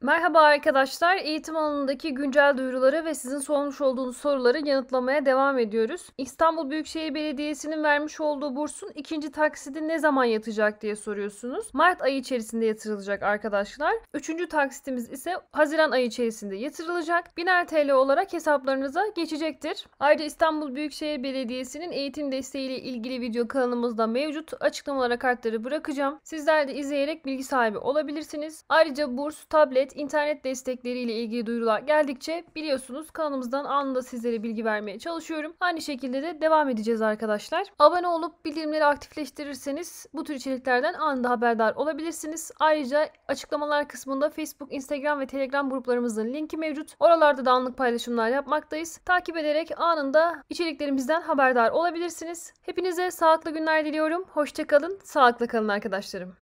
Merhaba arkadaşlar. Eğitim alanındaki güncel duyuruları ve sizin sormuş olduğunuz soruları yanıtlamaya devam ediyoruz. İstanbul Büyükşehir Belediyesi'nin vermiş olduğu bursun ikinci taksidi ne zaman yatacak diye soruyorsunuz. Mart ayı içerisinde yatırılacak arkadaşlar. Üçüncü taksitimiz ise Haziran ayı içerisinde yatırılacak. Biner TL olarak hesaplarınıza geçecektir. Ayrıca İstanbul Büyükşehir Belediyesi'nin eğitim desteğiyle ilgili video kanalımızda mevcut. Açıklamalara kartları bırakacağım. Sizler de izleyerek bilgi sahibi olabilirsiniz. Ayrıca burs, tablet, Evet internet destekleri ilgili duyurular geldikçe biliyorsunuz kanalımızdan anında sizlere bilgi vermeye çalışıyorum. Aynı şekilde de devam edeceğiz arkadaşlar. Abone olup bildirimleri aktifleştirirseniz bu tür içeriklerden anında haberdar olabilirsiniz. Ayrıca açıklamalar kısmında Facebook, Instagram ve Telegram gruplarımızın linki mevcut. Oralarda da anlık paylaşımlar yapmaktayız. Takip ederek anında içeriklerimizden haberdar olabilirsiniz. Hepinize sağlıklı günler diliyorum. Hoşçakalın, sağlıklı kalın arkadaşlarım.